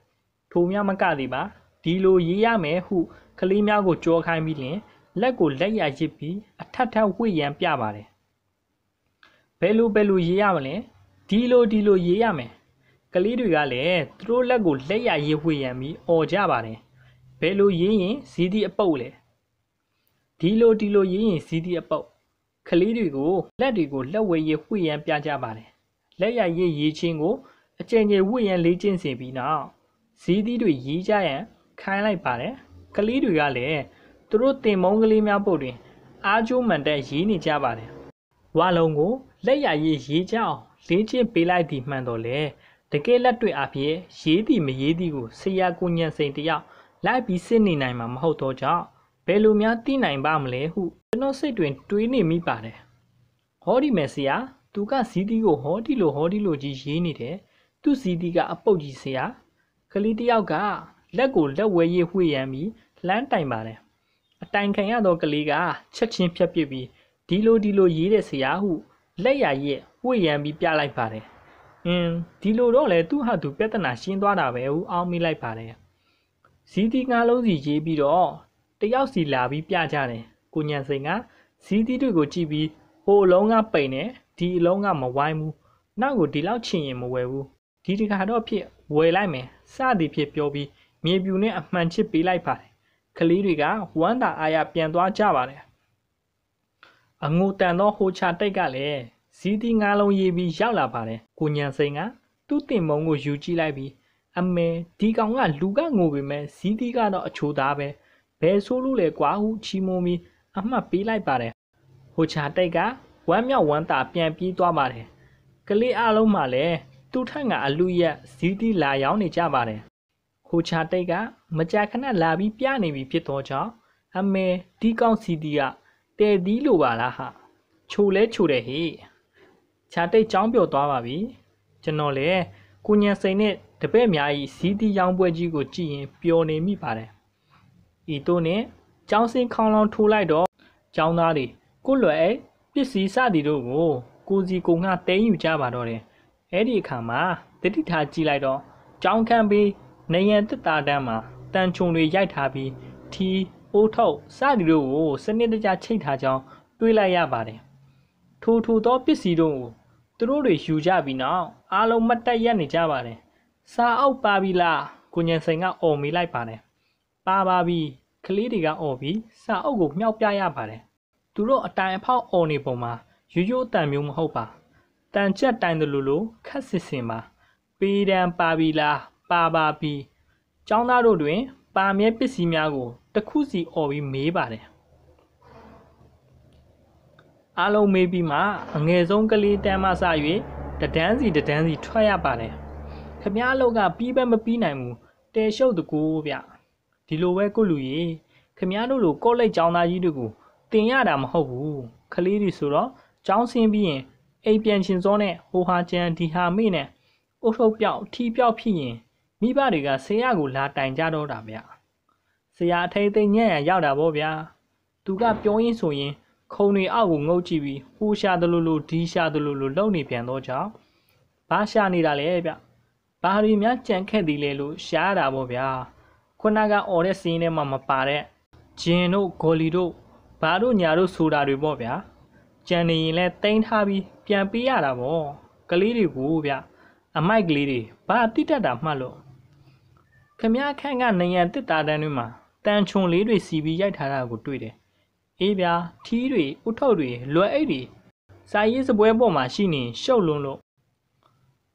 ထိုများမကသည်ပါဒီလိုရေးရမယ်ဟုကလေးများကိုကြောခိုင်းပြီးလျှင်လက်ကိုလက်ရရစ်ပြီးအထက်ထပ်ဝှေ့ရန်ပြပါတယ်ဘယ်လိုဘယ်လိုရေးရမလဲဒီလိုဒီလိုရေးရမယ်ကလေးတွေကလည်းသူတို့လက်ကိုလက်ရရေးဝှေ့ရန် ပြီးអော်ကြပါတယ်ဘယ်လိုရေးရင်ဇီးဒီအပုတ်လဲဒီလိုဒီလိုရေးရင်ဇီးဒီအပုတ်ကလေးတွေကိုလက်တွေကိုလက်ဝဲရေးဝှေ့ရန်ပြကြပါတယ်လက်ရရေးရေးချင်းကိုအကြင်ကြီးဝင့်ရန်လေ့ကျင့်စဉ်ပြီးနောက်ဈေးသီးတွေရေးကြရန်ခိုင်းလိုက်ပါတယ်ကလေးတွေကလည်းသူတို့တင်မုံကလေးများပို့တွင် အားကျိုးမှန်တဲ့ရေးနေကြပါတယ်ဝါလုံးကိုလက်ရ ရေးရေးကြအောင်လေ့ကျင့်ပေးလိုက်သည်မှန်တော်လဲတကယ်လက်တွေ့အဖြစ်ရေးသည်မရေးသည်ကိုဆရာကိုညံစိန်တယောက်လိုက်ပြီးစစ်နေနိုင်မှာမဟုတ်တော့ကြောင့်ဘယ်လိုများသိနိုင်ပါမလဲဟုကျွန်တော်စိတ်တွင်တွေးနေမိပါတယ်ဟောဒီမယ်ဆရာ သူကဇီးတီးကိုဟောဒီလိုဟောဒီလိုကြီးရေးနေတယ်သူ့စီတီကအပုတ်ကြီးဆရာကလေးတယောက်ကလက်ကိုလက်ဝဲရေးဝှေ့ရမ်းပြီးလမ်းတိုင်ပါတယ်အတိုင်ခံရသောကလေးကချက်ချင်းဖြတ်ပစ်ပြီးဒီလိုဒီလိုရေးတဲ့ဆရာဟုလက်ရရဲ့ဝှေ့ရမ်းပြီးပြလိုက်ပါတယ်အင်းဒီလိုတော့လေသူ့ဟာသူပြဿနာရှင်းသွားတာပဲဟုအောင်းမိလိုက်ပါတယ်ဇီတီငါလုံးစီရေးပြီးတော့တယောက်စီလာပြီးပြကြတယ်ကိုညံစိန်ကဇီတီတွေကိုကြည့်ပြီးဟိုအလုံးကပိန်တယ်ဒီအလုံးကမဝိုင်းဘူးနောက်ကိုဒီလောက်ချင်ရင်မဝယ်ဘူးဒီတခါတော့ဖြစ်ဝယ်လိုက်မယ်စသည်ဖြစ်ပြောပြီးမြေပြူနဲ့အမှန်ချစ်ပေးလိုက်ပါတယ်ကလေးတွေကဝမ်းသာအားရပြန်သွားကြပါတယ်အငိုတန်သောဟိုချတိတ်ကလည်းဇီးတီငါးလုံးရေးပြီးရောက်လာပါတယ်ကိုညံစိန်က သူ့တင်မုံကိုယူကြည့်လိုက်ပြီးအမေဒီကောင်ကလူကငိုပေမဲ့ဇီးတီကတော့အချိုသားပဲဘယ်ဆိုးလို့လဲကွာဟုချီးမွမ်းပြီးအမှတ်ပေးလိုက်ပါတယ်ဟိုချတိတ်ကဝမ်းမြောက်ဝမ်းသာပြန်ပြေးသွားပါတယ်ကလေးအလုံးမှလည်းသူထက်ကအလူရက်ဇီးတီလာရောက်နေကြပါတယ်။ဟိုချာတိတ်ကမကြာခဏလာပြီးပြနေပြီဖြစ်သောကြောင့်အမေဒီကောင်စီတီကတဲဒီလိုပါလားဟာ။ချိုလဲချိုတယ်ဟိ။ချာတိတ်ကြောင်းပြောသွားပါပြီ။ကျွန်တော်လည်းကိုညံစိန်နဲ့တပည့်များဤဇီးတီရောင်းပွဲကြီးကိုကြည့်ရင်ပျော်နေမိပါတယ်။ဤတို့နဲ့ကျောင်းစင်ခေါင်းလောင်းထိုးလိုက်တော့ကျောင်းသားတွေကိုလွယ်ပစ္စည်းစသည်တို့ကိုကိုစီကိုငှတဲယူကြပါတော့တယ်။အဲ့ဒီအခါမှာတတိထားကြည့်လိုက်တော့ကြောင်းခံပြီးနေရန်တစ်တာတန်းမှာတန်ချုံတွေရိုက်ထားပြီးထီအိုးထုတ်စသည်တို့ကိုစနစ်တကျချိတ်ထားကြောင်းတွေးလိုက်ရပါတယ်ထိုထိုသောပစ္စည်းတို့ကိုသူတို့တွေယူကြပြီးနောက်အားလုံးမတ်တက်ရက်နေကြပါတယ်စာအုပ်ပါပြီလားကိုညင်စိန်ကအော်မေးလိုက်ပါတယ်ပါပါပြီကလေးတွေကအော်ပြီးစာအုပ်ကိုမြှောက်ပြရပါတယ်သူတို့အတိုင်အဖောက်အော်နေပုံမှာရိုးရိုးအတန်မျိုးမဟုတ်ပါတန်ချက်တိုင်တယ်လို့လို့ခက်စစ်စင်ပါပေဒံပါပီလာပါပါပီចောင်းသားတို့တွင် ပါမြဲပစ္စည်းများကိုတစ်ခုစီអော်ပြီးမေးပါတယ်အားလုံးမေးပြီးမှအငယ်ဆုံးကလေးတန်းမစ၍တဒန်းစီတဒန်းစီထွက်ရပါတယ်ခမည်းတော်ကပြီးပဲမပြီးနိုင်ဘူးတဲရှုပ်တကူဗျဒီလိုပဲကိုလူကြီးခမည်းတို့လိုကောလိပ်ကျောင်းသားကြီးတွေကိုတင်ရတာမဟုတ်ဘူးကလေးတွေဆိုတော့ကျောင်းဆင်းပြီးရင်အိမ်ပြန်ရှင်စောနဲ့ဟိုဟာကျန်ဒီဟာမိနဲ့အုတ်ထုတ်ပြောက်ထီပြောက်ဖြစ်ရင်မိဘတွေကဆေးရကိုလာတိုင်ကြတော့တာဗျ။ဆရာအထိန်သိမ့်ညံ့ရရောက်တာဗောဗျာ။သူကပြောရင်းဆိုရင်ခုံတွေအောက်ကိုငုတ်ကြည့်ပြီးဟိုရှာသလိုလိုဒီရှာသလိုလိုလုံနေပြန်တော့ကြောင်းဘာရှာနေတာလဲဗျ။ဘာရီများကြံခဲ့သည်လဲလို့ရှာရတာဗောဗျာ။ခုနကအော်တဲ့စင်းထဲမှာမပါတဲ့ဂျင်တို့ဂေါ်လီတို့ဘာတို့ညာတို့ဆိုတာတွေဗောဗျာ။ကြံနေရင်လဲတိမ့်ထားပြီးပြန်ပေးရတာပေါ့ကလေးတွေကိုဗျအမိုက်ကလေးတွေဘာအတိတက်တာမှတ်လို့ခမရခန့်ကနေရန်တစ်တာတန်းတွေမှာတန်ချုံလေးတွေ စီပြီးရိုက်ထားတာကိုတွေ့တယ်အေးဗျာထီးတွေဥထုပ်တွေလွယ်အိတ်တွေစာရေးစပွဲပေါ်မှာရှိနေရှုပ်လွန်းလို့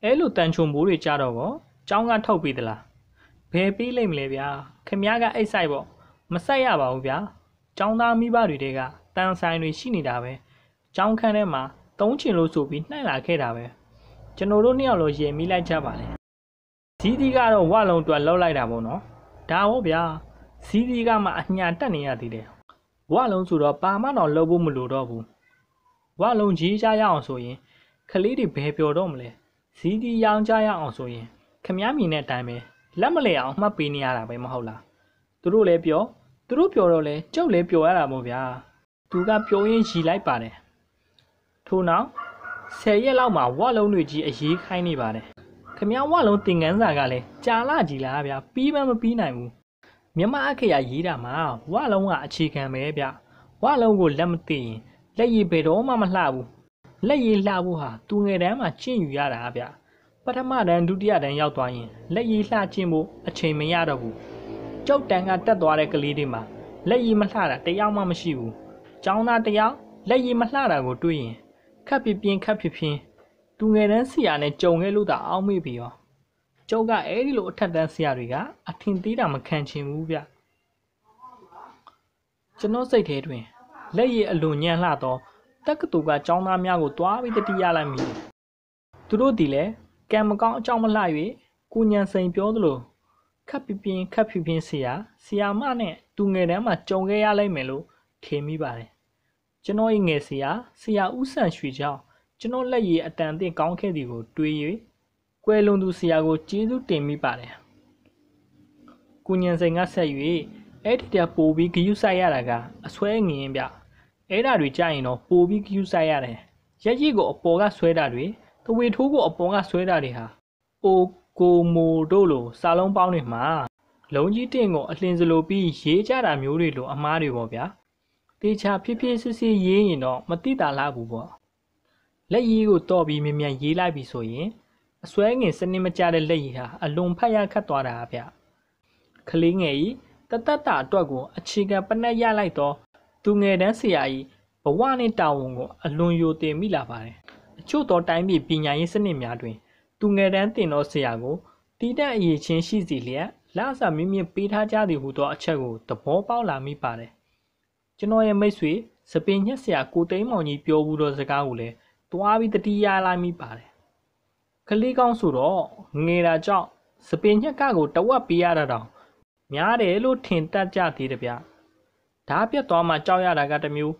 အဲလိုတန်ချုံမိုးတွေကြတော့ကောចောင်းကထုတ်ပြီးသလားဘယ်ပေးလိမ့်မလဲဗျာခမရကအိတ်ဆိုင်ပေါ့မဆိုင်ရပါဘူးဗျာចောင်းသားမိဘတွေတဲကတန်ဆိုင်တွေရှိနေတာပဲကျောင်းခန်းထဲမှာသုံးချင်လို့ဆိုပြီးနှိုက်လာခဲ့တာပဲကျွန်တော်တို့နှစ်ယောက်လုံးရင်မိလိုက်ကြပါလေဇီးဒီကတော့ဝလုံးတွက်လောက်လိုက်တာပေါ့နော်ဒါဟုတ်ဗျာဇီးဒီကမှအညာတက်နေရသေးတယ်ဝလုံးဆိုတော့ပါမတော့လှုပ်ဖို့မလိုတော့ဘူးဝလုံးကြီးကြရအောင်ဆိုရင်ကလေးတွေဘယ်ပြောတော့မလဲဇီးဒီရောင်းကြရအောင်ဆိုရင်ခမည်းမြင်တဲ့အတိုင်းပဲလက်မလဲအောင်မှတ်ပေးနေရတာပဲမဟုတ်လားသူတို့လည်းပြောသူတို့ပြောတော့လဲကြောက်လဲပြောရတာပေါ့ဗျာသူကပြောရင်းရီလိုက်ပါတယ်ထို့နောက်10ရက်လောက်မှာဝက်လုံးတွေကြီးအရေးခိုင်းနေပါတယ်ခမဝက်လုံးတင်ကန်းစာကလည်းကြာလာကြီးလားဗျာပြီးမှမပြီးနိုင်ဘူးမြမအခရာရေးတာမှာဝက်လုံးကအခြေခံပဲဗျဝက်လုံးကိုလက်မသိရင်လက်ရည်ဘယ်တော့မှမလှဘူးလက်ရည်လှဖို့ဟာသူငယ်တန်းမှာကျင့်ယူရတာဗျပထမတန်းဒုတိယတန်းရောက်သွားရင်လက်ရည်လှကျင့်ဖို့အချိန်မရတော့ဘူးကြောက်တန်းကတက်သွားတဲ့ကလေးတွေမှာလက်ရည်မလှတာတယောက်မှမရှိဘူးចောင်းသားတယောက်လက်ရည်မလှတာကိုတွေ့ရင်ခက်ပြင်းပြင်းခက်ပြင်းပြင်းသူငယ်တန်းဆရာနဲ့ကြုံခဲ့လို့သာအောက်မေ့ပြီရောကျောက်ကအဲ့ဒီလိုအထက်တန်းဆရာတွေကအထင်သေးတာမခံချင်ဘူးဗျကျွန်တော်စိတ်ထဲတွင်လက်ရည်အလွန်ညံ့လှသောတက္ကသိုလ်ကចောင်းသားများကိုတွားပြီးတတိယလိုက်မိသူတို့ဒီလဲကံမကောင်းအကြောင်းမလှ၍ကိုညံစိန်ပြောသလိုခက်ပြပြင်းခက်ပြပြင်းဆရာဆရာမနဲ့သူငယ်တန်းမှာကြုံခဲ့ရလိမ့်မယ်လို့ထင်မိပါတယ်ကျွန်တော်၏ငယ်ဆရာဆရာဦးဆန့်ရွှေကြောင့်ကျွန်တော်လက်ရည်အတန်အသင့်ကောင်းခဲ့သည်ကိုတွေး၍ကွယ်လွန်သူဆရာကိုကျေးဇူးတင်မိပါတယ်။ကုညံစိန်ကဆက်၍အဲ့ဒီတည်းပို့ပြီးဂယုဆိုင်ရတာကအဆွဲငင်းပြအဲ့ဒါတွေကြရင်တော့ပို့ပြီးဂယုဆိုင်ရတယ်။ရက်ကြီးကို အပေါ်ကဆွဲတာတွေတဝေထိုးကိုအပေါ်ကဆွဲတာတွေဟာအိုကိုမိုတို့လိုစာလုံးပေါင်းတွေမှာ လုံးကြီးတင့်ကိုအလင်းစလိုပြီးရေးကြတာမျိုးတွေလိုအမားတွေပေါ့ဗျာ။တေချာဖြစ်ဖြစ်စစ်စစ်ရေးရင်တော့မတိတာလားဘူးပေါ့လက်ရည်ကိုတော့ပြီးမြ мян ရေးလိုက်ပြီဆိုရင်အစွဲငင်စနစ်မကျတဲ့လက်ရည်ဟာအလွန်ဖတ်ရခတ်သွားတာဗျခလေးငယ်ကြီးတတတအတွက်ကိုအခြေခံပနက်ရလိုက်တော့သူငယ်တန်းဆရာကြီးဘဝနဲ့တာဝန်ကိုအလွန်ယိုတင်မိလာပါတယ်အချို့သောတိုင်းပြည်ပညာရေးစနစ်များတွင်သူငယ်တန်းတင်သောဆရာကိုတီးတန့်အရေးချင်းရှိစီလျက်လစာမြင့်မြင့်ပေးထားကြသည်ဟုသောအချက်ကိုသဘောပေါက်လာမိပါတယ်ကျွန်တော်ရဲ့မိတ်ဆွေစပင်ညက်ဆရာကိုတိန်မောင်ကြီးပြောဘူးတော့စကားကိုလည်းသွားပြီးတတိယလာမိပါတယ်ကလေးကောင်းဆိုတော့ငယ်တာကြောင့်စပင်ညက်ကကိုတဝက်ပေးရတာတောင်များတယ်လို့ထင်တတ်ကြသေးတယ်ဗျဓာပြက်သွားမှကြောက်ရတာကတစ်မျိုး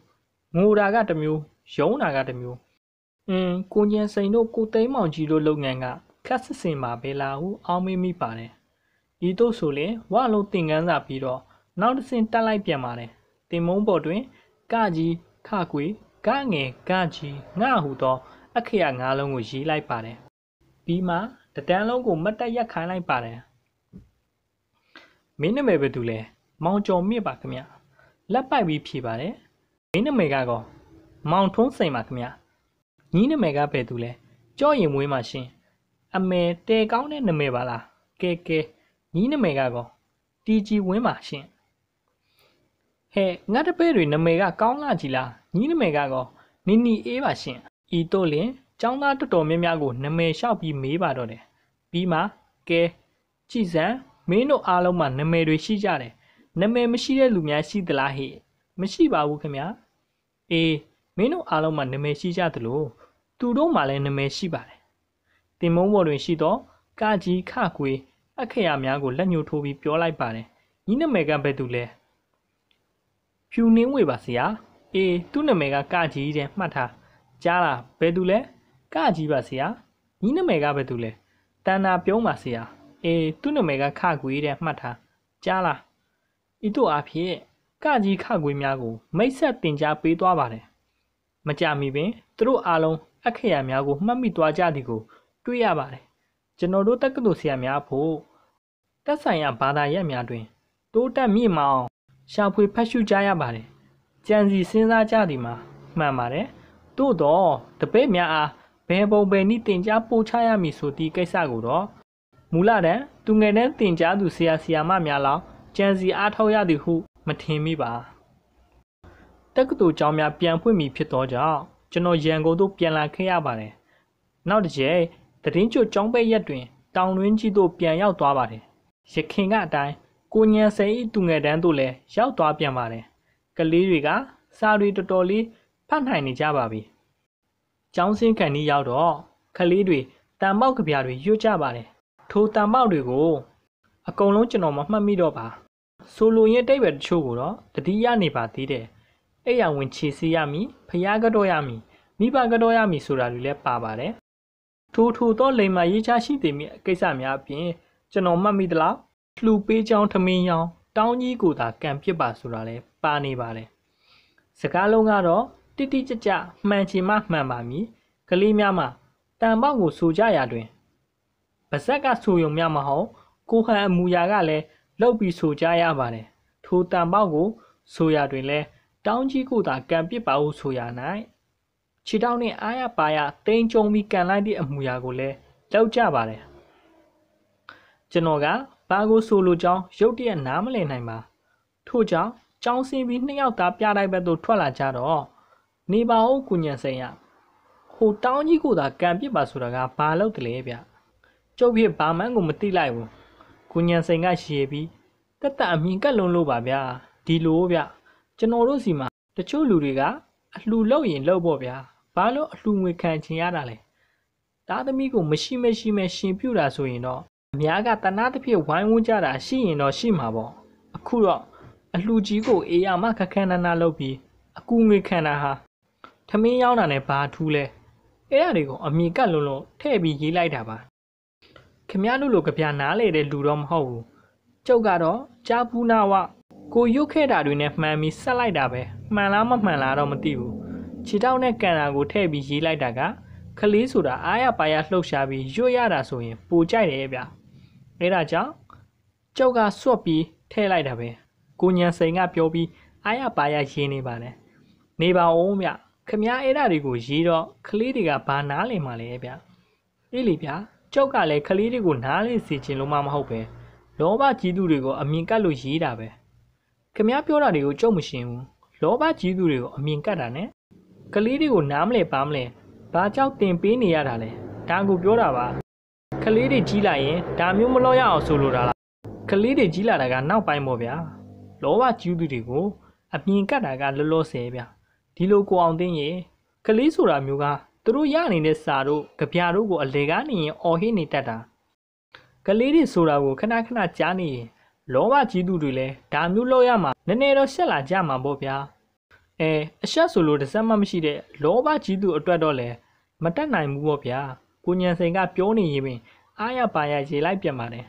ငိုတာကတစ်မျိုးယုံတာကတစ်မျိုးအင်းကိုညင်စိန်တို့ကိုသိမ်းမောင်ကြီးတို့လုပ်ငန်းကခက်စစ်စင်ပါပဲလားဟုအောင်းမိမိပါတယ်ဤသို့ဆိုရင်ဝါလုံးတင်ကန်းစာပြီးတော့နောက်တစ်ဆင့်တက်လိုက်ပြန်ပါတယ်တင်မုံပေါ်တွင်ကကြီးခခွေကငယ်ကကြီးငှဟုသောအခရာငါးလုံးကိုရေးလိုက်ပါတယ်ပြီးမှတတန်းလုံးကိုမတ်တက်ရက်ခိုင်းလိုက်ပါတယ်မင်းနာမည်ဘယ်သူလဲမောင်ကျော်မြင့်ပါခင်ဗျလက်ပိုက်ပြီးဖြေပါတယ်မင်းနာမည်ကတော့မောင်ထွန်းစိန်ပါခင်ဗျညီနာမည်ကဘယ်သူလဲကြော့ရင်မွေးပါရှင်အမေတဲကောင်းတဲ့နာမည်ပါလားကဲကဲညီနာမည်ကတော့တီကြီးဝင်းပါရှင်ဟဲ့ငါတပဲ့တွေနမေကကောင်းလာကြည်လားညီနမေကတော့နီနီအေးပါရှင်ဤတို့လင်ចောင်းသားတော်တော်များများကို နမေလျှောက်ပြီးမေးပါတော့တယ်ပြီးမှကဲကြည်စံမင်းတို့အားလုံးမှာနမေတွေရှိကြတယ်နမေမရှိတဲ့လူများရှိသလားဟဲ့မရှိပါဘူးခင်ဗျာအေးမင်းတို့အားလုံးမှာနမေရှိကြသလိုသူတို့မှာလည်းနမေရှိပါတယ်တင်မုံပေါ်တွင် ရှိသောကကြီးခခွေအခရာများကိုလက်ညှိုးထိုးပြီးပြောလိုက်ပါတယ်ညီနမေကဘယ်သူလဲဖြူနှင်းဝေပါဆရာအေးသူ့နာမည်ကကကြီးတဲ့မှတ်ထားကြားလားဘယ်သူလဲကကြီးပါဆရာညီနာမည်ကဘယ်သူလဲတန်နာပြုံးပါဆရာအေးသူ့နာမည်ကခကွေးတဲ့မှတ်ထားကြားလားဤတို့အဖြစ်ကကြီးခကွေးများကို မိတ်ဆက်တင် जा ပေးသွားပါတယ်မကြမီပင်သူတို့အားလုံးအခရာများကို မှတ်မိသွားကြသည်ကိုတွေ့ရပါတယ်ကျွန်တော်တို့တက္ကသိုလ်ဆရာများဖို့တက်ဆိုင်ရာဘာသာရပ်များတွင်တိုးတက်မြင့်မအောင်ရှာဖွေဖတ်ရှုကြရပါတယ်။ကြံစီစဉ်းစားကြသည်မှာမှန်ပါတယ်။သို့တော့တပည့်များအားဘယ်ပုံပဲနည်းတင် जा ပို့ချရမည်ဆိုသည့်ကိစ္စကိုတော့မူလတန်းသူငယ်တန်းတင် जा သူဆရာဆရာမများလောက်ကြံစီအားထုတ်ရသည်ဟုမထင်မိပါ။တက္ကသိုလ်ကျောင်းများပြန်ဖွင့်ပြီဖြစ်သောကြောင့်ကျွန်တော်ရန်ကုန်သို့ပြန်လာခဲ့ရပါတယ်။နောက်တစ်ချိန်တရင်ကျွတ်ကျောင်းပဲရက်တွင်တောင်တွင်းကြီးသို့ပြန်ရောက်သွားပါတယ်။ရခင်ကအတိုင်းကိုညံစိန်ဤသူငယ်တန်းတို့လည်းရောက်သွားပြန်ပါတယ်ကလေးတွေက စာတွေတော်တော်လေးဖတ်နိုင်နေကြပါပြီကျောင်းဆင်းခန်းကြီးရောက်တော့ကလေးတွေတန်ပေါက်ကဗျာတွေရွတ်ကြပါတယ်ထိုတန်ပေါက်တွေကို အကုန်လုံးကျွန်တော်မမှတ်မိတော့ပါဆိုလိုရင်တိတ်ပဲတချို့ကိုတော့တတိယနေပါသေးတယ်အဲ့ရဝင်ခြေစီရမည်ဖျားကတော့ရမည်မိဘကတော့ရမည်ဆိုတာတွေလည်းပါပါတယ်ထိုထိုသောလိမ္မာရေးချရှိသည်မြင့်ကိစ္စများအပြင်ကျွန်တော်မှတ်မိသလားလှူပေးချောင်းထမင်းရောင်တောင်းကြီးကိုသာကံပြစ်ပါဆိုတာလဲပါနေပါတယ်စကားလုံးကတော့တိတိကျကျမှန်ချင်မှမှန်ပါမည်ကလေးများမှာတန်ပေါက်ကိုဆိုကြရာတွင်ပါဇက်ကဆိုရုံများမဟုတ်ကိုဟန်အမူအရာကလည်းလောက်ပြီးဆိုကြရပါတယ်ထိုတန်ပေါက်ကိုဆိုရာတွင်လဲတောင်းကြီးကိုသာကံပစ်ပါဟုဆိုရာ၌ခြေထောက်နှင့်အာရပါရတိန်ကြုံပြီးကန်လိုက်သည့်အမူအရာကိုလည်းလောက်ကြပါတယ်ကျွန်တော်ကဘာကိုဆိုလိုကြောင်းရုတ်တရက်နားမလည်နိုင်ပါထို့ကြောင့်ကြောင်းစင်းပြီးနှစ်ယောက်သားပြတိုက်ဘက်သို့ထွက်လာကြတော့နေပါဦးကုညံစိန်ရဟိုတောင်းကြီးကိုသာကံပစ်ပါဆိုတာကဘာလို့တလဲဗျကျုပ်ဖြစ်ဘာမှန်းကိုမသိလိုက်ဘူးကုညံစိန်ကရှည်ပြီးတက်တက်အမြင်ကက်လုံးလို့ပါဗျာဒီလိုဗျကျွန်တော်တို့စီမှာတချို့လူတွေကအလှလောက်ရင်လောက်ပေါ့ဗျာဘာလို့အလှငွေခံချင်ရတာလဲသားသမီးကိုမရှိမရှိမဲရှင်ပြူတာဆိုရင်တော့အများကတနာသဖြင့်ဝိုင်းဝန်းကြတာရှိရင်တော့ရှိမှာပေါ့အခုတော့အလှကြီးကိုအေယာမခက်ခန်းနာနာလုပ်ပြီးအကူငွေခံတာဟာထမင်းရောင်းတာနဲ့ဘာထူးလဲအဲ့ဒါတွေကိုအမိကတ်လုံးလုံးထည့်ပြီးရေးလိုက်တာပါခင်ဗျားတို့လိုကြပြနားလေတဲ့လူတော့မဟုတ်ဘူးကျုပ်ကတော့ကြာပူနာဝကိုရုတ်ခဲ့တာတွေနဲ့မှန်ပြီးဆက်လိုက်တာပဲမှန်လားမမှန်လားတော့မသိဘူးခြေထောက်နဲ့ကန်တာကိုထည့်ပြီးရေးလိုက်တာကကလေးဆိုတာအားရပါရလှုပ်ရှားပြီးရွတ်ရတာဆိုရင်ပူကြိုက်တယ်ဗျာအဲဒါကြောင့်ကြောက်ကစွတ်ပြီးထဲလိုက်တာပဲကိုညံစိန်ကပြောပြီးအာရပါရရေးနေပါလေနေပါဦးမြခမည်းအဲ့ဒါတွေကိုရေးတော့ကလေးတွေကဘာနားလည်မှလဲဗျအေးလေဗျကြောက်ကလည်းကလေးတွေကိုနားလည်စေချင်လို့မှမဟုတ်ပဲလောဘကြီးသူတွေကိုအမြင်ကတ်လို့ရေးတာပဲခမည်းပြောတာတွေကိုကြုံမရှင်းဘူးလောဘကြီးသူတွေကိုအမြင်ကတ်တာ ਨੇ ကလေးတွေကိုနားမလဲပါမလဲဘာကြောက်တင်ပေးနေရတာလဲဒါကိုပြောတာပါကလေးတွေကြီးလာရင်ဒါမျိုးမလို့ရအောင်ဆိုလိုတာလားကလေးတွေကြီးလာတာက နောက်ပိုင်းပေါ့ဗျာလောဘကျူးသူတွေကိုအမြင်ကတ်တာကလောလောဆယ်ဗျာဒီလိုကိုအောင်သိရင်ကလေးဆိုတာမျိုးကသူတို့ရနေတဲ့စာတို့ကြပြတို့ကိုအလေကားနေရင်အော်ဟစ်နေတတ်တာကလေးတွေဆိုတာကိုခဏခဏကြားနေရင်လောဘကြီးသူတွေလည်းဒါမျိုးလောက်ရမှာနည်းနည်းတော့ရှက်လာကြမှာပေါ့ဗျာအဲအရှက်ဆိုလို့တစ်စက်မှမရှိတဲ့လောဘကြီးသူအတွက်တော့လည်းမတတ်နိုင်ဘူးပေါ့ဗျာကိုညံစိန်က ပြောနေရင်ပင်အားရပါရရေလိုက်ပြန်ပါတယ်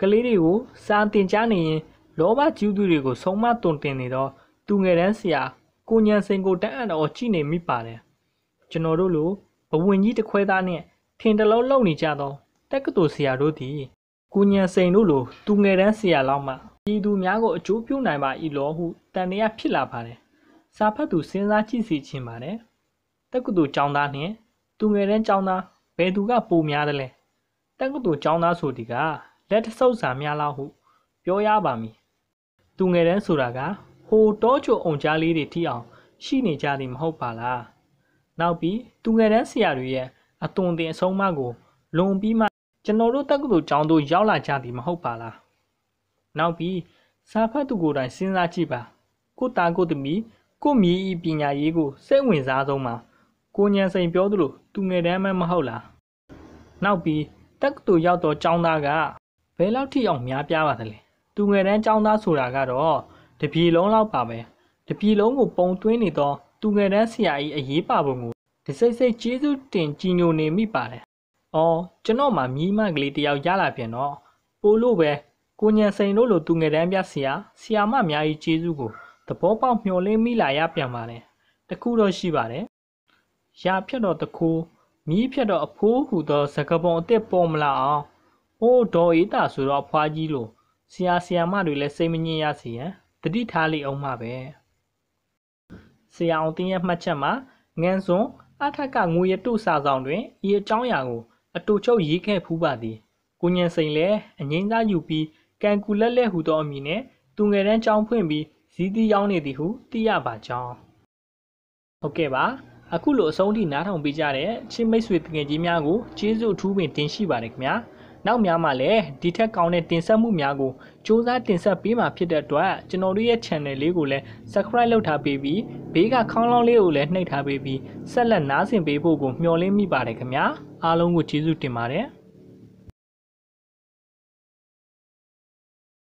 ကလေးတွေကိုစာတင်ကြားနေရင်လောဘကျူးသူတွေကိုဆုံးမတွန်တင်နေတော့သူငယ်တန်းဆရာကိုညံစိန်ကိုတန်းအံ့တော်ကြည့်နေမိပါတယ်ကျွန်တော်တို့လိုဘဝင်ကြီးတစ်ခွဲသားနဲ့ထင်တလုံးလုံနေကြသောတက္ကသိုလ်ဆရာတို့သည်ကိုညံစိန်တို့လိုသူငယ်တန်းဆရာလောက်မှပြည်သူများကိုအကျိုးပြုနိုင်ပါ၏လို့ဟုတန်တရားဖြစ်လာပါတယ်စာဖတ်သူစဉ်းစားကြည့်စီခြင်းပါတယ်တက္ကသိုလ်ကျောင်းသားနှင့် သူငယ်တန်းကျောင်းသားဘယ်သူကပိုများသလဲတက္ကသိုလ်ကျောင်းသားဆိုဒီကလက်ထဆုပ်စာများလားဟု ပြောရပါမည်။သူငယ်တန်းဆိုတာကဟိုတောချိုအောင်ကြားလေးတွေထိအောင်ရှိနေကြသည်မဟုတ်ပါလား။နောက်ပြီးသူငယ်တန်းဆရာတွေရဲ့အသွင်တင်အဆုံးအမကိုလွန်ပြီးမှကျွန်တော်တို့တက္ကသိုလ်ကျောင်းသို့ရောက်လာကြသည်မဟုတ်ပါလား။နောက်ပြီးစာဖတ်သူကိုယ်တိုင်စဉ်းစားကြည့်ပါ။ကိုတာကိုသမီးကိုမြည်ဤပညာရေးကိုစိတ်ဝင်စားဆုံးမှာကိုညံစိန်ပြောသလိုသူငယ်တန်းမှမဟုတ်လား။နောက်ပြီးတက္ကသိုလ်ရောက်တော့ကျောင်းသားကဘယ်လောက်ထိအောင်များပြားပါသလဲသူငယ်တန်းကျောင်းသားဆိုတာကတော့တပြည်လုံးလောက်ပါပဲတပြည်လုံးကိုပုံသွင်းနေသောသူငယ်တန်းဆရာကြီးအရေးပါပုံကိုတစိမ့်စိမ့်ကျေးဇူးတင်ကြီးညိုနေမိပါတယ်။အော်ကျွန်တော်မှမိမကလေးတယောက်ရလာပြန်တော့ပိုလို့ပဲကိုညံစိန်တို့လိုသူငယ်တန်းပြဆရာဆရာမအများကြီးကျေးဇူးကိုသဘောပေါက်မျှော်လင့်မိလာရပြန်ပါတယ်။တခုတော့ရှိပါတယ်။ရာဖြတ်တော့တခိုးမီးဖြတ်တော့အဖိုးဟူသောစကပုံအစ်စ်ပေါ်မလာအောင်ဟိုးဒေါ်ဧတာဆိုတော့အဖွားကြီးလိုဆရာဆရာမတွေလည်းစိတ်မငြင်းရစေရန်တတိထားလိမ့်အောင်မှာပဲဆရာအောင်တင်းရဲ့မှတ်ချက်မှာငန်းစွန်အထက်ကငွေရတုစာဆောင်တွင်ဤအကြောင်းအရာကိုအတူချုပ်ရေးခဲ့ဖူးပါသည်ကိုညင်စိန်လည်းအငိမ့်သားယူပြီးကန်ကူလက်လက်ဟူသောအမည်နဲ့သူငယ်တန်းចောင်းဖွင့်ပြီးဇီးသီးရောက်နေသည်ဟုသိရပါကြောင်းဟုတ်ကဲ့ပါအခုလိုအဆုံးထိနားထောင်ပေးကြတဲ့ချစ်မိတ်ဆွေပင်ငယ်ကြီးများကိုကျေးဇူးအထူးပင်တင်ရှိပါတယ်ခင်ဗျာနောက်များမှာလည်းဒီထက်ကောင်းတဲ့တင်ဆက်မှုများကိုစူးစမ်းတင်ဆက်ပေးမှာဖြစ်တဲ့အတွက်ကျွန်တော်တို့ရဲ့ channel လေးကိုလည်း subscribe လုပ်ထားပေးပြီးဘေးကခေါင်းလောင်းလေးကိုလည်းနှိပ်ထားပေးပြီးဆက်လက်နားဆင်ပေးဖို့ကိုမျှော်လင့်မိပါတယ်ခင်ဗျာအားလုံးကိုကျေးဇူးတင်ပါတယ်